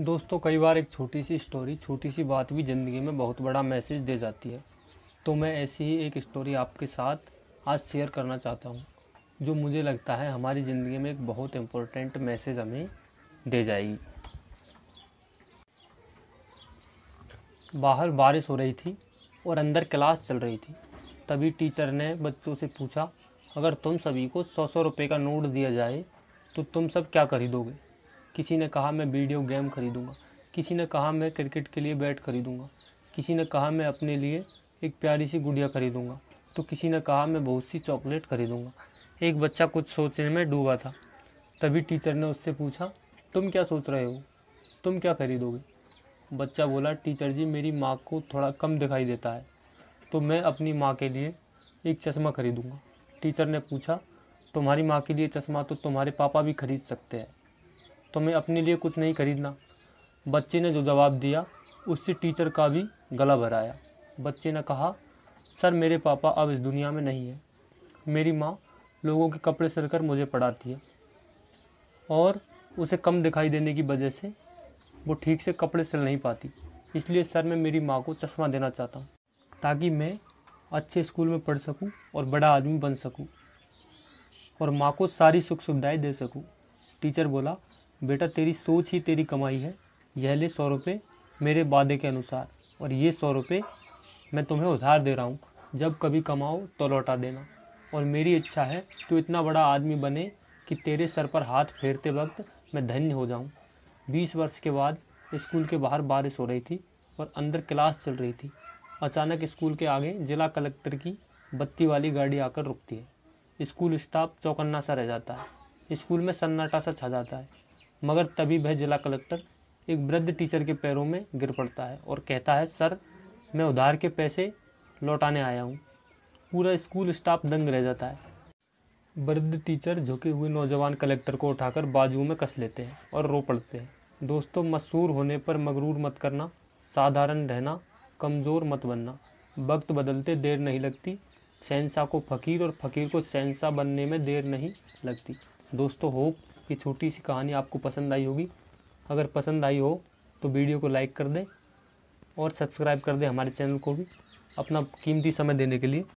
दोस्तों कई बार एक छोटी सी स्टोरी छोटी सी बात भी ज़िंदगी में बहुत बड़ा मैसेज दे जाती है तो मैं ऐसी ही एक स्टोरी आपके साथ आज शेयर करना चाहता हूँ जो मुझे लगता है हमारी ज़िंदगी में एक बहुत इम्पोर्टेंट मैसेज हमें दे जाएगी बाहर बारिश हो रही थी और अंदर क्लास चल रही थी तभी टीचर ने बच्चों से पूछा अगर तुम सभी को सौ सौ रुपये का नोट दिया जाए तो तुम सब क्या खरीदोगे किसी ने कहा मैं वीडियो गेम खरीदूंगा किसी ने कहा मैं क्रिकेट के लिए बैट खरीदूँगा किसी ने कहा मैं अपने लिए एक प्यारी सी गुड़िया खरीदूँगा तो किसी ने कहा मैं बहुत सी चॉकलेट खरीदूँगा एक बच्चा कुछ सोचने में डूबा था तभी टीचर ने उससे पूछा तुम क्या सोच रहे हो तुम क्या खरीदोगे बच्चा बोला टीचर जी मेरी माँ को थोड़ा कम दिखाई देता है तो मैं अपनी माँ के लिए एक चश्मा खरीदूँगा टीचर ने पूछा तुम्हारी माँ के लिए चश्मा तो तुम्हारे पापा भी खरीद सकते हैं तो मैं अपने लिए कुछ नहीं खरीदना बच्चे ने जो जवाब दिया उससे टीचर का भी गला भराया बच्चे ने कहा सर मेरे पापा अब इस दुनिया में नहीं है मेरी माँ लोगों के कपड़े सिल कर मुझे पढ़ाती है और उसे कम दिखाई देने की वजह से वो ठीक से कपड़े सिल नहीं पाती इसलिए सर मैं मेरी माँ को चश्मा देना चाहता हूँ ताकि मैं अच्छे स्कूल में पढ़ सकूँ और बड़ा आदमी बन सकूँ और माँ को सारी सुख सुविधाएँ दे सकूँ टीचर बोला बेटा तेरी सोच ही तेरी कमाई है यह ले सौ रुपये मेरे वादे के अनुसार और ये सौ रुपये मैं तुम्हें उधार दे रहा हूँ जब कभी कमाओ तो लौटा देना और मेरी इच्छा है तू इतना बड़ा आदमी बने कि तेरे सर पर हाथ फेरते वक्त मैं धन्य हो जाऊँ बीस वर्ष के बाद स्कूल के बाहर बारिश हो रही थी और अंदर क्लास चल रही थी अचानक स्कूल के आगे जिला कलेक्टर की बत्ती वाली गाड़ी आकर रुकती है स्कूल स्टाफ चौकन्ना सा रह जाता है स्कूल में सन्नाटा सा छा जाता है मगर तभी वह जिला कलेक्टर एक वृद्ध टीचर के पैरों में गिर पड़ता है और कहता है सर मैं उधार के पैसे लौटाने आया हूँ पूरा स्कूल स्टाफ दंग रह जाता है वृद्ध टीचर झुके हुए नौजवान कलेक्टर को उठाकर बाजुओं में कस लेते हैं और रो पड़ते हैं दोस्तों मशहूर होने पर मगरूर मत करना साधारण रहना कमज़ोर मत बनना वक्त बदलते देर नहीं लगती शहनशाह को फ़कीर और फ़कीर को शहनशाह बनने में देर नहीं लगती दोस्तों होप ये छोटी सी कहानी आपको पसंद आई होगी अगर पसंद आई हो तो वीडियो को लाइक कर दें और सब्सक्राइब कर दें हमारे चैनल को भी अपना कीमती समय देने के लिए